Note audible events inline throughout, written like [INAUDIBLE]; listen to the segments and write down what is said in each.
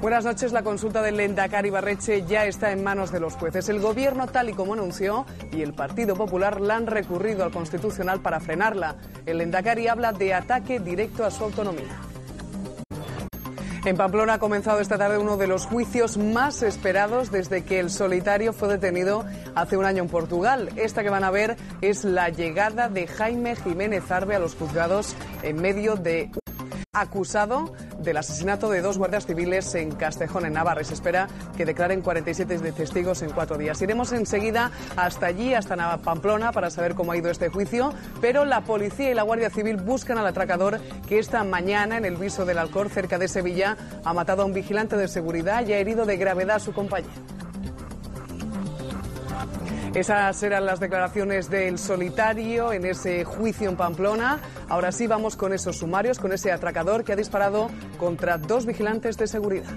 Buenas noches. La consulta del Lendakari Barreche ya está en manos de los jueces. El gobierno, tal y como anunció, y el Partido Popular la han recurrido al Constitucional para frenarla. El Lendakari habla de ataque directo a su autonomía. En Pamplona ha comenzado esta tarde uno de los juicios más esperados desde que el solitario fue detenido hace un año en Portugal. Esta que van a ver es la llegada de Jaime Jiménez Arbe a los juzgados en medio de acusado del asesinato de dos guardias civiles en Castejón, en Navarra. Se espera que declaren 47 de testigos en cuatro días. Iremos enseguida hasta allí, hasta Pamplona, para saber cómo ha ido este juicio, pero la policía y la Guardia Civil buscan al atracador que esta mañana, en el viso del Alcor, cerca de Sevilla, ha matado a un vigilante de seguridad y ha herido de gravedad a su compañero. Esas eran las declaraciones del solitario en ese juicio en Pamplona. Ahora sí vamos con esos sumarios, con ese atracador que ha disparado contra dos vigilantes de seguridad.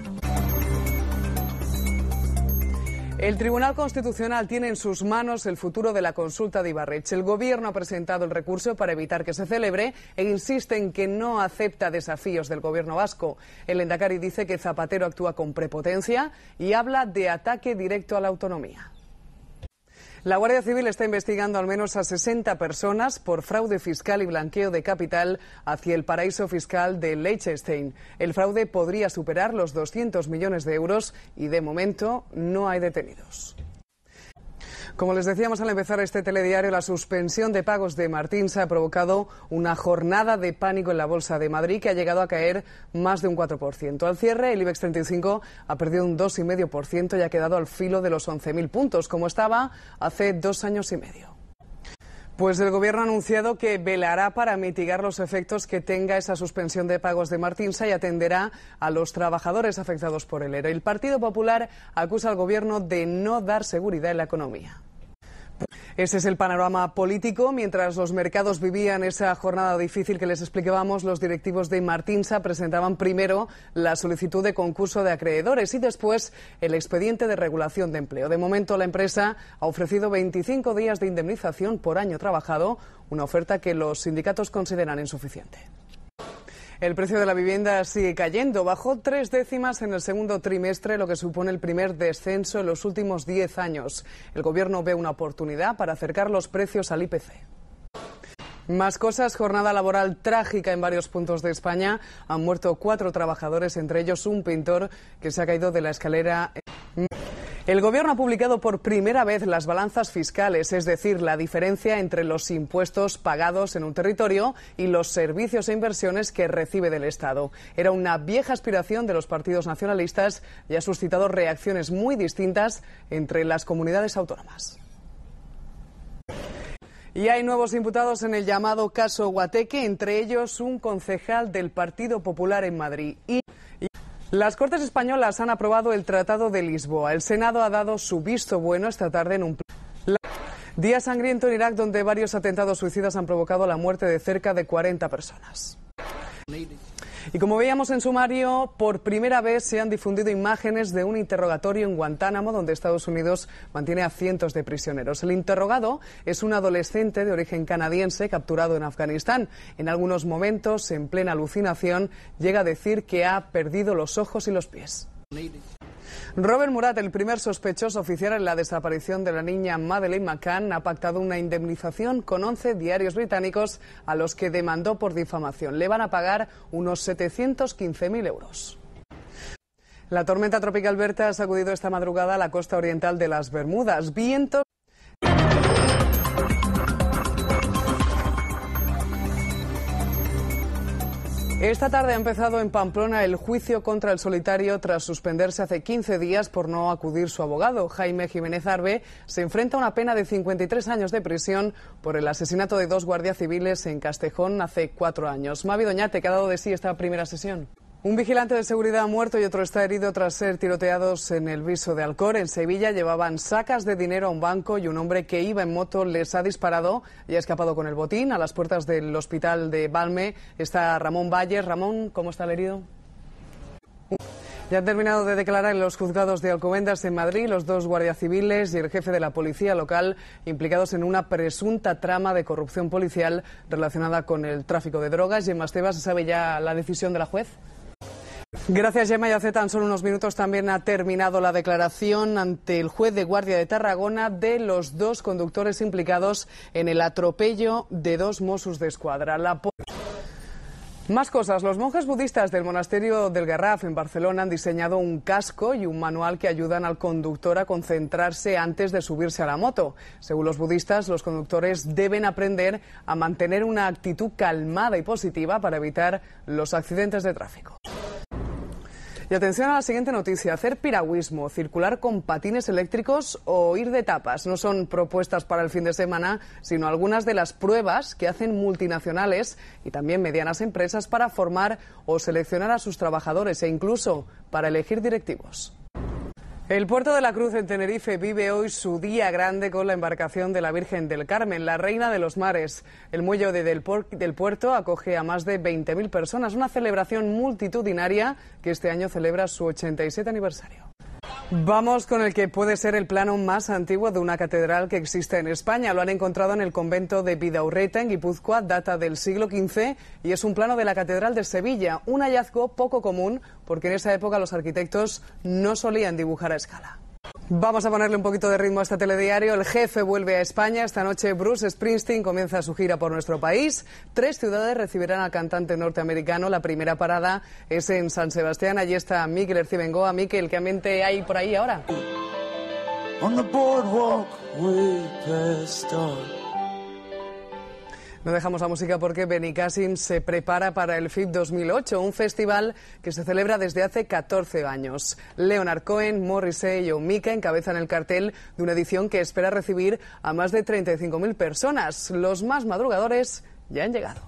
El Tribunal Constitucional tiene en sus manos el futuro de la consulta de Ibarrech. El Gobierno ha presentado el recurso para evitar que se celebre e insiste en que no acepta desafíos del Gobierno vasco. El Endacari dice que Zapatero actúa con prepotencia y habla de ataque directo a la autonomía. La Guardia Civil está investigando al menos a 60 personas por fraude fiscal y blanqueo de capital hacia el paraíso fiscal de Liechtenstein. El fraude podría superar los 200 millones de euros y de momento no hay detenidos. Como les decíamos al empezar este telediario, la suspensión de pagos de Martín se ha provocado una jornada de pánico en la Bolsa de Madrid que ha llegado a caer más de un 4%. Al cierre, el IBEX 35 ha perdido un 2,5% y ha quedado al filo de los 11.000 puntos, como estaba hace dos años y medio. Pues el Gobierno ha anunciado que velará para mitigar los efectos que tenga esa suspensión de pagos de Martinsa y atenderá a los trabajadores afectados por el ERO. El Partido Popular acusa al Gobierno de no dar seguridad en la economía. Ese es el panorama político. Mientras los mercados vivían esa jornada difícil que les explicábamos, los directivos de Martinsa presentaban primero la solicitud de concurso de acreedores y después el expediente de regulación de empleo. De momento, la empresa ha ofrecido 25 días de indemnización por año trabajado, una oferta que los sindicatos consideran insuficiente. El precio de la vivienda sigue cayendo. Bajó tres décimas en el segundo trimestre, lo que supone el primer descenso en los últimos diez años. El Gobierno ve una oportunidad para acercar los precios al IPC. Más cosas, jornada laboral trágica en varios puntos de España. Han muerto cuatro trabajadores, entre ellos un pintor que se ha caído de la escalera. El Gobierno ha publicado por primera vez las balanzas fiscales, es decir, la diferencia entre los impuestos pagados en un territorio y los servicios e inversiones que recibe del Estado. Era una vieja aspiración de los partidos nacionalistas y ha suscitado reacciones muy distintas entre las comunidades autónomas. Y hay nuevos imputados en el llamado caso Guateque, entre ellos un concejal del Partido Popular en Madrid. Y... Las Cortes Españolas han aprobado el Tratado de Lisboa. El Senado ha dado su visto bueno esta tarde en un. Día sangriento en Irak, donde varios atentados suicidas han provocado la muerte de cerca de 40 personas. Y como veíamos en sumario, por primera vez se han difundido imágenes de un interrogatorio en Guantánamo, donde Estados Unidos mantiene a cientos de prisioneros. El interrogado es un adolescente de origen canadiense capturado en Afganistán. En algunos momentos, en plena alucinación, llega a decir que ha perdido los ojos y los pies. Robert Murat, el primer sospechoso oficial en la desaparición de la niña Madeleine McCann, ha pactado una indemnización con 11 diarios británicos a los que demandó por difamación. Le van a pagar unos 715.000 euros. La tormenta tropical Berta ha sacudido esta madrugada la costa oriental de las Bermudas. Esta tarde ha empezado en Pamplona el juicio contra el solitario tras suspenderse hace 15 días por no acudir su abogado. Jaime Jiménez Arbe se enfrenta a una pena de 53 años de prisión por el asesinato de dos guardias civiles en Castejón hace cuatro años. Mavi Doñate, ¿qué ha dado de sí esta primera sesión? Un vigilante de seguridad ha muerto y otro está herido tras ser tiroteados en el viso de Alcor. En Sevilla llevaban sacas de dinero a un banco y un hombre que iba en moto les ha disparado y ha escapado con el botín. A las puertas del hospital de Balme está Ramón Valles. Ramón, ¿cómo está el herido? Ya han terminado de declarar en los juzgados de Alcobendas en Madrid los dos guardias civiles y el jefe de la policía local implicados en una presunta trama de corrupción policial relacionada con el tráfico de drogas. Y en Masteba se sabe ya la decisión de la juez. Gracias, Gemma. Y hace tan solo unos minutos también ha terminado la declaración ante el juez de Guardia de Tarragona de los dos conductores implicados en el atropello de dos mosus de Escuadra. La... Más cosas. Los monjes budistas del monasterio del Garraf en Barcelona han diseñado un casco y un manual que ayudan al conductor a concentrarse antes de subirse a la moto. Según los budistas, los conductores deben aprender a mantener una actitud calmada y positiva para evitar los accidentes de tráfico. Y atención a la siguiente noticia. Hacer piragüismo, circular con patines eléctricos o ir de tapas no son propuestas para el fin de semana, sino algunas de las pruebas que hacen multinacionales y también medianas empresas para formar o seleccionar a sus trabajadores e incluso para elegir directivos. El puerto de la Cruz en Tenerife vive hoy su día grande con la embarcación de la Virgen del Carmen, la Reina de los Mares. El muelle del, del, puerto acoge a más de 20.000 personas, una celebración multitudinaria que este año celebra su 87 aniversario. Vamos con el que puede ser el plano más antiguo de una catedral que existe en España. Lo han encontrado en el convento de Vidaurreta, en Guipúzcoa, data del siglo XV y es un plano de la Catedral de Sevilla, un hallazgo poco común porque en esa época los arquitectos no solían dibujar a escala. Vamos a ponerle un poquito de ritmo a este telediario. El jefe vuelve a España. Esta noche Bruce Springsteen comienza su gira por nuestro país. Tres ciudades recibirán al cantante norteamericano. La primera parada es en San Sebastián. Allí está Miquel Ercibengoa. Miquel, ¿qué ambiente hay por ahí ahora? No dejamos la música porque Kasim se prepara para el FIP 2008, un festival que se celebra desde hace 14 años. Leonard Cohen, Morrissey y Mika encabezan el cartel de una edición que espera recibir a más de 35.000 personas. Los más madrugadores ya han llegado.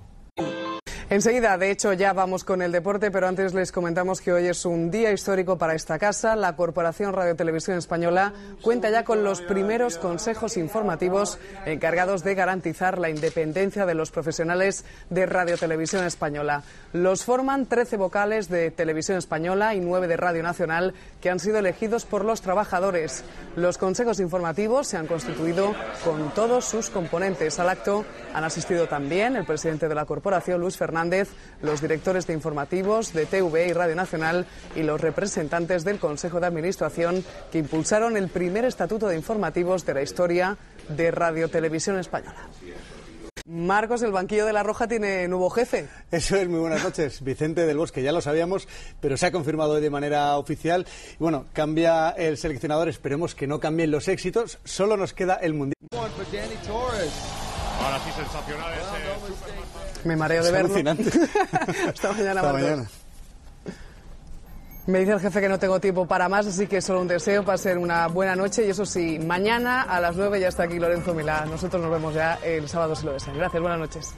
Enseguida, de hecho, ya vamos con el deporte, pero antes les comentamos que hoy es un día histórico para esta casa. La Corporación Radio Televisión Española cuenta ya con los primeros consejos informativos encargados de garantizar la independencia de los profesionales de Radio Televisión Española. Los forman 13 vocales de Televisión Española y 9 de Radio Nacional que han sido elegidos por los trabajadores. Los consejos informativos se han constituido con todos sus componentes. Al acto han asistido también el presidente de la corporación, Luis Fernández los directores de informativos de TV y Radio Nacional y los representantes del Consejo de Administración que impulsaron el primer estatuto de informativos de la historia de Radio Televisión Española. Marcos, el banquillo de La Roja tiene nuevo jefe. Eso es, muy buenas noches. [LAUGHS] Vicente del Bosque, ya lo sabíamos, pero se ha confirmado hoy de manera oficial. Bueno, cambia el seleccionador, esperemos que no cambien los éxitos. Solo nos queda el Mundial. Ahora sí, este, este. me mareo de verlo. Hasta [LAUGHS] mañana, mañana. Me dice el jefe que no tengo tiempo para más, así que solo un deseo, para ser una buena noche y eso sí, mañana a las 9 ya está aquí Lorenzo Milá. Nosotros nos vemos ya el sábado si lo desean. Gracias, buenas noches.